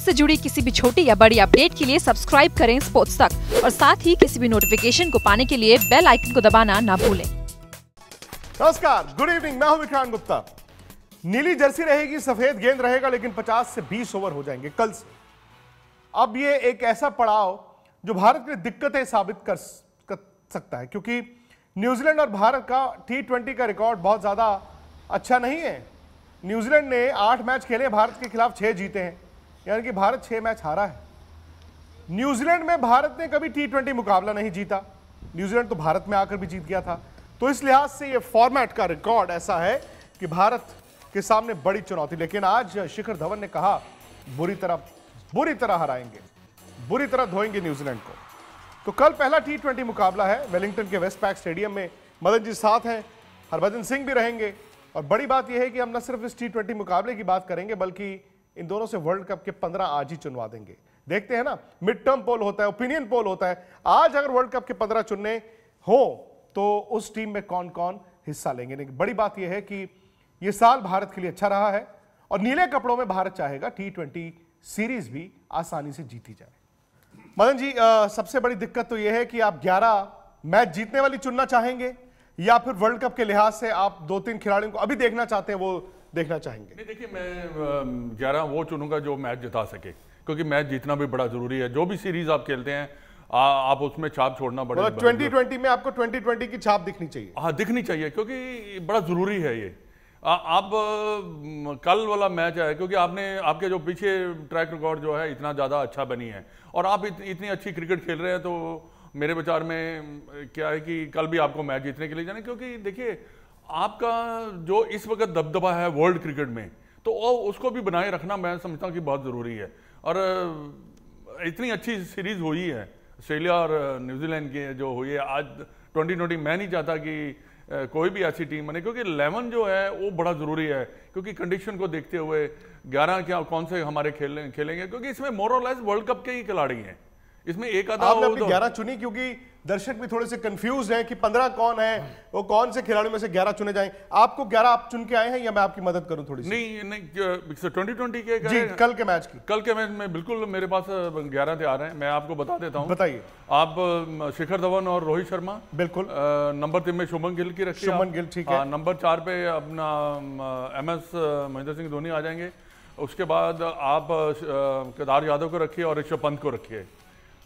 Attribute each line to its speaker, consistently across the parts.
Speaker 1: Sports से जुड़ी किसी भी छोटी या बड़ी अपडेट के लिए सब्सक्राइब करें स्पोर्ट्स तक और साथ ही किसी भी नोटिफिकेशन को पाने के लिए बेल आइकन को दबाना ना भूलें
Speaker 2: नमस्कार गुड इवनिंग मैं हूं विक्रांत गुप्ता नीली जर्सी रहेगी सफेद गेंद रहेगा लेकिन 50 से 20 ओवर हो जाएंगे कल से अब ये एक ऐसा पड़ाव जो भारत के लिए दिक्कतें साबित कर, सकता है क्योंकि न्यूजीलैंड और भारत का टी ट्वेंटी का रिकॉर्ड बहुत ज़्यादा अच्छा नहीं है न्यूजीलैंड ने आठ मैच खेले भारत के खिलाफ छह जीते हैं यानी कि भारत छह मैच हारा है न्यूजीलैंड में भारत ने कभी टी ट्वेंटी मुकाबला नहीं जीता न्यूजीलैंड तो भारत में आकर भी जीत गया था तो इस लिहाज से यह फॉर्मेट का रिकॉर्ड ऐसा है कि भारत के सामने बड़ी चुनौती लेकिन आज शिखर धवन ने कहा बुरी तरह बुरी तरह हराएंगे बुरी तरह धोएंगे न्यूजीलैंड को तो कल पहला टी ट्वेंटी मुकाबला है वेलिंगटन के वेस्ट पैक स्टेडियम में मदन जी साथ हैं हरभजन सिंह भी रहेंगे और बड़ी बात यह है कि हम न सिर्फ इस टी ट्वेंटी मुकाबले की बात करेंगे बल्कि इन दोनों से वर्ल्ड कप के पंद्रह आज ही चुनवा देंगे देखते हैं ना मिड टर्म पोल होता है ओपिनियन पोल होता है आज अगर वर्ल्ड कप के पंद्रह चुनने हो तो उस टीम में कौन कौन हिस्सा लेंगे नहीं बड़ी बात यह है कि यह साल भारत के लिए अच्छा रहा है और नीले कपड़ों में भारत चाहेगा टी ट्वेंटी सीरीज भी आसानी से जीती जाए मदन जी आ, सबसे बड़ी दिक्कत तो यह है कि आप 11 मैच जीतने वाली चुनना चाहेंगे या फिर वर्ल्ड कप के लिहाज से आप दो तीन खिलाड़ियों को अभी देखना चाहते हैं वो देखना चाहेंगे
Speaker 1: देखिए मैं ग्यारह वो चुनूंगा जो मैच जिता सके क्योंकि मैच जीतना भी बड़ा जरूरी है जो भी सीरीज आप खेलते हैं आ, आप उसमें छाप छोड़ना बड़ा मतलब ट्वेंटी
Speaker 2: ट्वेंटी में आपको ट्वेंटी ट्वेंटी की छाप दिखनी चाहिए हाँ दिखनी चाहिए क्योंकि बड़ा जरूरी
Speaker 1: है ये आप कल वाला मैच है क्योंकि आपने आपके जो पीछे ट्रैक रिकॉर्ड जो है इतना ज़्यादा अच्छा बनी है और आप इत, इतनी अच्छी क्रिकेट खेल रहे हैं तो मेरे विचार में क्या है कि कल भी आपको मैच जीतने के लिए जाना क्योंकि देखिए आपका जो इस वक्त दबदबा है वर्ल्ड क्रिकेट में तो उसको भी बनाए रखना मैं समझता हूँ कि बहुत ज़रूरी है और इतनी अच्छी सीरीज़ हुई है ऑस्ट्रेलिया और न्यूजीलैंड की जो हुई है आज ट्वेंटी ट्वेंटी मैं नहीं चाहता कि कोई भी ऐसी टीम बने क्योंकि लेवन जो है वो बड़ा ज़रूरी है क्योंकि कंडीशन को देखते हुए ग्यारह क्या कौन से हमारे खेल खेलेंगे क्योंकि इसमें मोरलाइज वर्ल्ड कप के ही खिलाड़ी हैं इसमें एक आधा आपने अपनी तो ग्यारह
Speaker 2: चुनी क्योंकि दर्शक भी थोड़े से कंफ्यूज हैं कि पंद्रह कौन है वो कौन से खिलाड़ियों में से ग्यारह चुने जाएं आपको ग्यारह आप चुन के आए हैं या मैं आपकी मदद करूं थोड़ी सी नहीं
Speaker 1: नहीं ट्वेंटी ट्वेंटी के जी, कल के मैच की कल के मैच में बिल्कुल मेरे पास ग्यारह थे आ रहे हैं मैं आपको बता देता हूँ बताइए आप शिखर धवन और रोहित शर्मा बिल्कुल नंबर तीन में शुभन गिल की रखी शुभन गिल ठीक है हाँ, नंबर चार पे अपना एम महेंद्र सिंह धोनी आ जाएंगे उसके बाद आप केदार यादव को रखिए और ऋषभ पंत को रखिए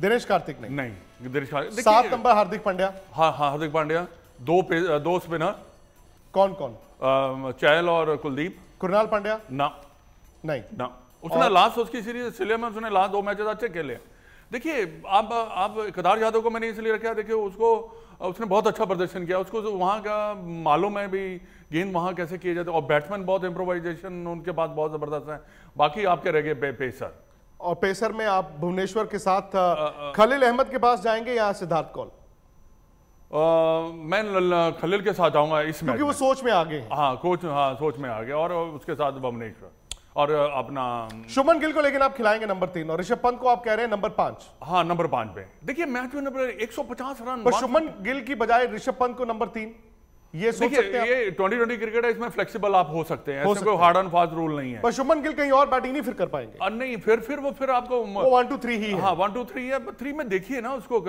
Speaker 1: दिनेश कार्तिक नहीं नहीं दिनेश कार्तिक सात नंबर हार्दिक पांड्या हाँ हाँ हार्दिक पांड्या दो दो स्पिनर कौन कौन चहल और कुलदीप कुरनाल पांड्या ना नहीं ना उसने लास्ट उसकी सीरीज इसलिए में उसने लास्ट दो मैचेस अच्छे खेले देखिए आप आप केदार यादव को मैंने इसलिए रखा देखिए उसको उसने बहुत अच्छा प्रदर्शन किया उसको वहाँ का मालूम है भी गेंद वहाँ कैसे किए जाते और बैट्समैन बहुत इम्प्रोवाइजेशन उनके पास बहुत ज़बरदस्त है बाकी आपके रह गए पेसर
Speaker 2: और पेसर में आप भुवनेश्वर के साथ खलील अहमद के पास जाएंगे या सिद्धार्थ कौल
Speaker 1: मैं खलील के साथ जाऊंगा इसमें क्योंकि वो सोच में आगे हाँ कोच हाँ सोच में आगे और उसके साथ भुवनेश्वर और अपना
Speaker 2: शुभन गिल को लेकिन आप खिलाएंगे नंबर तीन और ऋषभ पंत को आप कह रहे हैं नंबर पांच हाँ नंबर पांच पे देखिए मैच में नंबर एक सौ पचास रन शुभन गिल की बजाय ऋषभ पंत को नंबर तीन
Speaker 1: ये सोच सकते हैं ये ट्वेंटी ट्वेंटी क्रिकेट है इसमें फ्लेक्सिबल आप हो सकते हैं हो सकते कोई हार्ड एंड फास्ट रूल नहीं है पर
Speaker 2: शुभमन गिल कहीं और बैटिंग नहीं फिर कर पाएंगे
Speaker 1: आ, नहीं फिर फिर वो फिर आपको वो वन टू थ्री ही हाँ वन टू थ्री है थ्री में देखिए ना उसको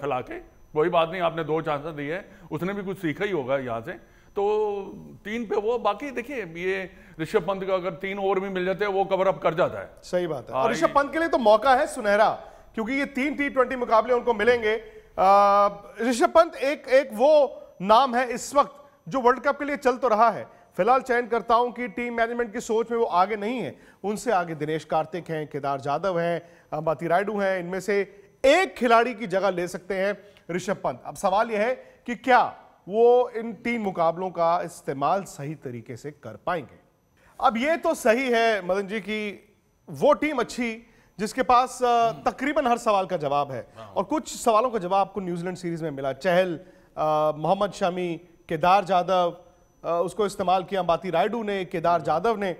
Speaker 1: खिला के कोई बात नहीं आपने दो चांसेस दिए है उसने भी कुछ सीखा ही होगा यहाँ से तो तीन पे वो बाकी देखिए ये ऋषभ पंत का अगर तीन ओवर भी मिल जाते हैं वो कवर अप कर जाता है
Speaker 2: सही बात है और हाँ, ऋषभ पंत के लिए तो मौका है सुनहरा क्योंकि ये तीन टी ट्वेंटी मुकाबले उनको मिलेंगे ऋषभ पंत एक एक वो नाम है इस वक्त जो वर्ल्ड कप के लिए चल तो रहा है फिलहाल चयनकर्ताओं की टीम मैनेजमेंट की सोच में वो आगे नहीं है उनसे आगे दिनेश कार्तिक हैं केदार जाधव हैं अंबाती रायडू हैं इनमें से एक खिलाड़ी की जगह ले सकते हैं ऋषभ पंत अब सवाल यह है कि क्या वो इन तीन मुकाबलों का इस्तेमाल सही तरीके से कर पाएंगे अब ये तो सही है मदन जी की वो टीम अच्छी जिसके पास तकरीबन हर सवाल का जवाब है हाँ। और कुछ सवालों का जवाब आपको न्यूजीलैंड सीरीज में मिला चहल मोहम्मद शमी केदार जाधव उसको इस्तेमाल किया बाती रायडू ने केदार जाधव ने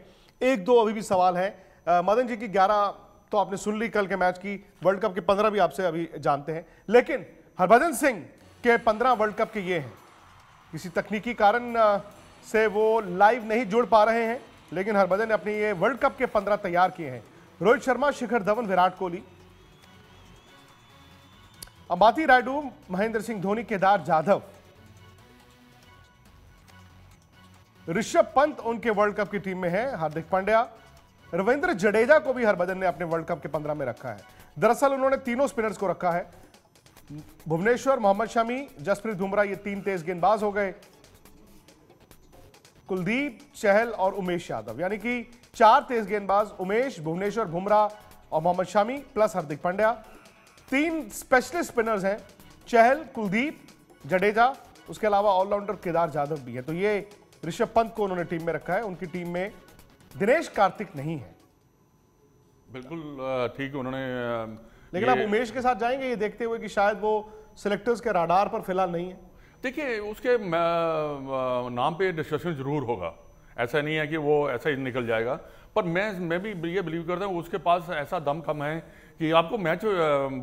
Speaker 2: एक दो अभी भी सवाल हैं मदन जी की ग्यारह तो आपने सुन ली कल के मैच की वर्ल्ड कप के पंद्रह भी आपसे अभी जानते हैं लेकिन हरभजन सिंह के पंद्रह वर्ल्ड कप के ये हैं किसी तकनीकी कारण से वो लाइव नहीं जुड़ पा रहे हैं लेकिन हरभजन ने अपने ये वर्ल्ड कप के पंद्रह तैयार किए हैं रोहित शर्मा शिखर धवन विराट कोहली अंबाती रायडू महेंद्र सिंह धोनी केदार जाधव ऋषभ पंत उनके वर्ल्ड कप की टीम में है हार्दिक पांड्या रविंद्र जडेजा को भी हरभजन ने अपने वर्ल्ड कप के पंद्रह में रखा है दरअसल उन्होंने तीनों स्पिनर्स को रखा है भुवनेश्वर मोहम्मद शमी जसप्रीत बुमराह ये तीन तेज गेंदबाज हो गए कुलदीप चहल और उमेश यादव यानी कि चार तेज गेंदबाज उमेश भुवनेश्वर बुमराह और मोहम्मद शामी प्लस हार्दिक पांड्या तीन स्पेशलिस्ट स्पिनर्स हैं चहल कुलदीप जडेजा उसके अलावा ऑलराउंडर केदार जाधव भी है तो ये ऋषभ पंत को उन्होंने टीम में रखा है उनकी टीम में दिनेश कार्तिक नहीं है
Speaker 1: बिल्कुल ठीक है उन्होंने लेकिन आप उमेश
Speaker 2: के साथ जाएंगे ये देखते हुए कि शायद वो सिलेक्टर्स के राडार पर फिलहाल नहीं है
Speaker 1: देखिए उसके नाम पे डिस्कशन जरूर होगा ऐसा नहीं है कि वो ऐसा ही निकल जाएगा पर मैं मैं भी ये बिलीव करता हूँ उसके पास ऐसा दम कम है कि आपको मैच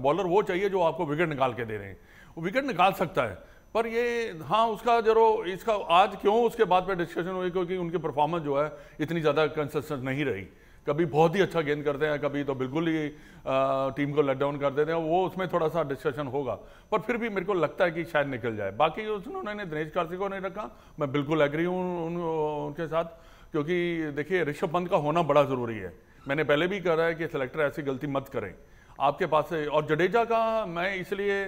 Speaker 1: बॉलर वो चाहिए जो आपको विकेट निकाल के दे रहे हैं वो विकेट निकाल सकता है पर ये हाँ उसका जरो इसका आज क्यों उसके बाद पे डिस्कशन हुई क्योंकि उनकी परफॉर्मेंस जो है इतनी ज़्यादा कंसिस्टेंट नहीं रही कभी बहुत ही अच्छा गेंद करते हैं कभी तो बिल्कुल ही टीम को लट डाउन कर देते हैं वो उसमें थोड़ा सा डिस्कशन होगा पर फिर भी मेरे को लगता है कि शायद निकल जाए बाकी उन्होंने दिनेश कार्तिक को नहीं रखा मैं बिल्कुल एग्री हूँ उन, उनके साथ क्योंकि देखिए ऋषभ पंत का होना बड़ा ज़रूरी है मैंने पहले भी कहा है कि सिलेक्टर ऐसी गलती मत करें आपके पास है और जडेजा का मैं इसलिए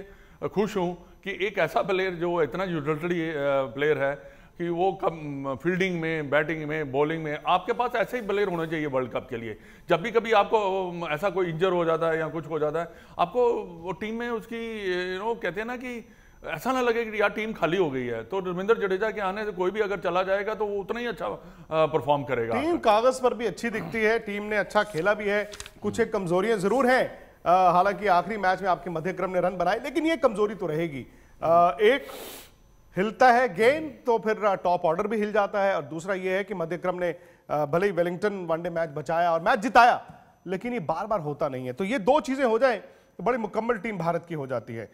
Speaker 1: खुश हूँ कि एक ऐसा प्लेयर जो इतना यूटिलिटी प्लेयर है कि वो कम फील्डिंग में बैटिंग में बॉलिंग में आपके पास ऐसे ही प्लेयर होने चाहिए वर्ल्ड कप के लिए जब भी कभी आपको ऐसा कोई इंजर हो जाता है या कुछ हो जाता है आपको वो टीम में उसकी यू नो कहते हैं ना कि ऐसा ना लगे कि यार टीम खाली हो गई है तो रविंदर जडेजा के आने से कोई भी अगर चला जाएगा तो वो उतना ही अच्छा परफॉर्म करेगा टीम
Speaker 2: कागज पर भी अच्छी दिखती है टीम ने अच्छा खेला भी है कुछ एक कमजोरियां जरूर हैं हालांकि आखिरी मैच में आपके मध्यक्रम ने रन बनाए लेकिन ये कमजोरी तो रहेगी एक हिलता है गेंद तो फिर टॉप ऑर्डर भी हिल जाता है और दूसरा ये है कि मध्यक्रम ने भले ही वेलिंगटन वनडे मैच बचाया और मैच जिताया लेकिन ये बार बार होता नहीं है तो ये दो चीजें हो जाए तो बड़ी मुकम्मल टीम भारत की हो जाती है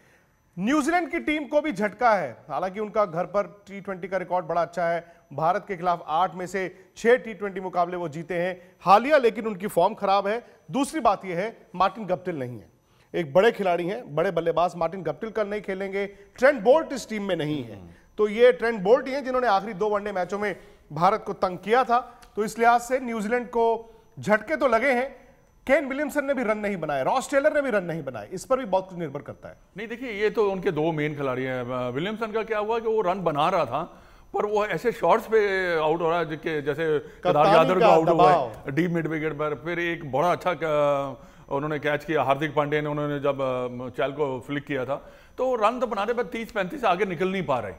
Speaker 2: न्यूजीलैंड की टीम को भी झटका है हालांकि उनका घर पर टी ट्वेंटी का रिकॉर्ड बड़ा अच्छा है भारत के खिलाफ आठ में से छह टी ट्वेंटी मुकाबले वो जीते हैं हालिया लेकिन उनकी फॉर्म खराब है दूसरी बात यह है मार्टिन गप्टिल नहीं है एक बड़े खिलाड़ी हैं बड़े बल्लेबाज मार्टिन गप्टिल कल नहीं खेलेंगे ट्रेंड बोल्ट इस टीम में नहीं है तो ये ट्रेंड बोल्ट ही है जिन्होंने आखिरी दो वनडे मैचों में भारत को तंग किया था तो इस लिहाज से न्यूजीलैंड को झटके तो लगे हैं केन विलियमसन ने भी रन नहीं बनाए रॉस टेलर ने भी रन नहीं बनाए इस पर भी बहुत कुछ निर्भर करता है
Speaker 1: नहीं देखिए ये तो उनके दो मेन खिलाड़ी हैं विलियमसन का क्या हुआ कि वो रन बना रहा था पर वो ऐसे शॉर्ट्स पे आउट हो रहा है जिसके जैसे केदार यादव का आउट हुआ डीप मिड विकेट पर फिर एक बड़ा अच्छा उन्होंने कैच किया हार्दिक पांडे ने उन्होंने जब चैल को फ्लिक किया था तो रन तो बनाने पर तीस पैंतीस आगे निकल नहीं पा रहे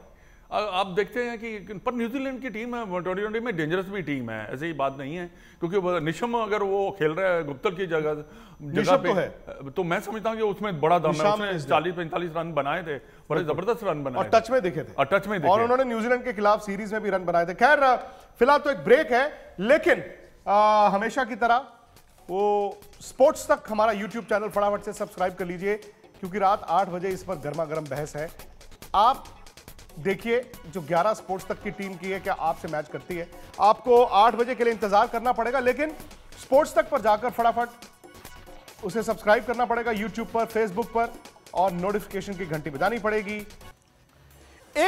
Speaker 1: आप देखते हैं कि पर न्यूजीलैंड की टीम है ट्वेंटी ट्वेंटी में डेंजरस भी टीम है ऐसी बात नहीं है क्योंकि निशम अगर वो खेल रहा है गुप्तल की जगह जगह पे तो, है। तो मैं समझता हूँ कि उसमें बड़ा दम है उसने चालीस पैंतालीस रन बनाए थे बड़े जबरदस्त रन बनाए और टच में दिखे थे और टच में और उन्होंने
Speaker 2: न्यूजीलैंड के खिलाफ सीरीज में भी रन बनाए थे खैर फिलहाल तो एक ब्रेक है लेकिन हमेशा की तरह वो स्पोर्ट्स तक हमारा यूट्यूब चैनल फटाफट से सब्सक्राइब कर लीजिए क्योंकि रात आठ बजे इस पर गर्मा गर्म बहस है आप देखिए जो 11 स्पोर्ट्स तक की टीम की है क्या आपसे मैच करती है आपको 8 बजे के लिए इंतजार करना पड़ेगा लेकिन स्पोर्ट्स तक पर जाकर फटाफट उसे सब्सक्राइब करना पड़ेगा यूट्यूब पर फेसबुक पर और नोटिफिकेशन की घंटी बजानी पड़ेगी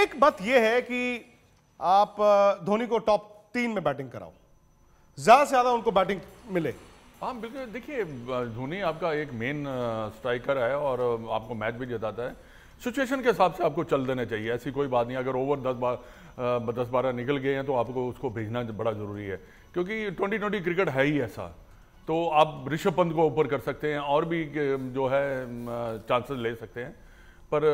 Speaker 2: एक बात यह है कि आप धोनी को टॉप तीन में बैटिंग कराओ ज्यादा से ज्यादा उनको बैटिंग मिले
Speaker 1: हाँ बिल्कुल देखिए धोनी आपका एक मेन स्ट्राइकर है और आपको मैच भी जताता है सिचुएशन के हिसाब से आपको चल देना चाहिए ऐसी कोई बात नहीं अगर ओवर दस बार दस बारह निकल गए हैं तो आपको उसको भेजना बड़ा ज़रूरी है क्योंकि ट्वेंटी ट्वेंटी क्रिकेट है ही ऐसा तो आप ऋषभ पंत को ऊपर कर सकते हैं और भी जो है चांसेस ले सकते हैं पर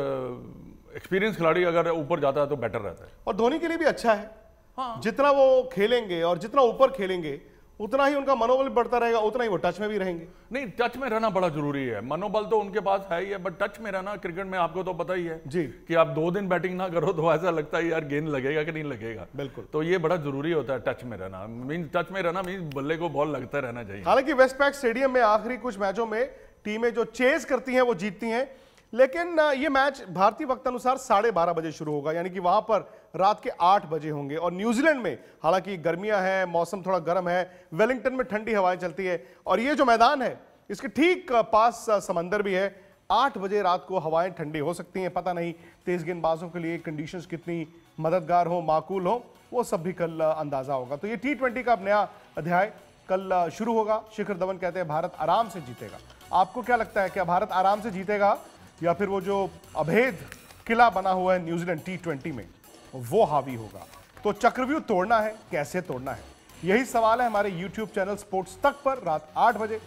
Speaker 1: एक्सपीरियंस खिलाड़ी अगर ऊपर जाता है तो बेटर रहता है और धोनी के लिए भी अच्छा है हाँ जितना
Speaker 2: वो खेलेंगे और जितना ऊपर खेलेंगे उतना ही उनका मनोबल बढ़ता रहेगा उतना ही वो टच में भी रहेंगे
Speaker 1: नहीं टच में रहना बड़ा जरूरी है मनोबल तो उनके पास है ही है बट टच में रहना क्रिकेट में आपको तो पता ही है जी कि आप दो दिन बैटिंग ना करो तो ऐसा लगता है यार गेंद लगेगा कि नहीं लगेगा बिल्कुल तो ये बड़ा जरूरी होता है टच में रहना मीन टच में रहना मीन बल्ले को बॉल लगता रहना चाहिए
Speaker 2: हालांकि वेस्ट पैक स्टेडियम में आखिरी कुछ मैचों में टीमें जो चेज करती हैं वो जीतती हैं लेकिन ये मैच भारतीय वक्त अनुसार साढ़े बारह बजे शुरू होगा यानी कि वहां पर रात के आठ बजे होंगे और न्यूजीलैंड में हालांकि गर्मियां हैं मौसम थोड़ा गर्म है वेलिंगटन में ठंडी हवाएं चलती है और ये जो मैदान है इसके ठीक पास समंदर भी है आठ बजे रात को हवाएं ठंडी हो सकती हैं पता नहीं तेज गेंदबाजों के लिए कंडीशन कितनी मददगार हो माकूल हो वो सब भी कल अंदाज़ा होगा तो ये टी ट्वेंटी का अब नया अध्याय कल शुरू होगा शिखर धवन कहते हैं भारत आराम से जीतेगा आपको क्या लगता है क्या भारत आराम से जीतेगा या फिर वो जो अभेद किला बना हुआ है न्यूजीलैंड टी ट्वेंटी में वो हावी होगा तो चक्रव्यूह तोड़ना है कैसे तोड़ना है यही सवाल है हमारे YouTube चैनल स्पोर्ट्स तक पर रात आठ बजे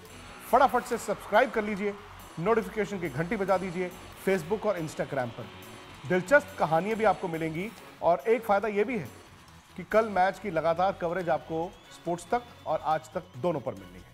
Speaker 2: फटाफट से सब्सक्राइब कर लीजिए नोटिफिकेशन की घंटी बजा दीजिए फेसबुक और इंस्टाग्राम पर दिलचस्प कहानियां भी आपको मिलेंगी और एक फ़ायदा यह भी है कि कल मैच की लगातार कवरेज आपको स्पोर्ट्स तक और आज तक दोनों पर मिलनी है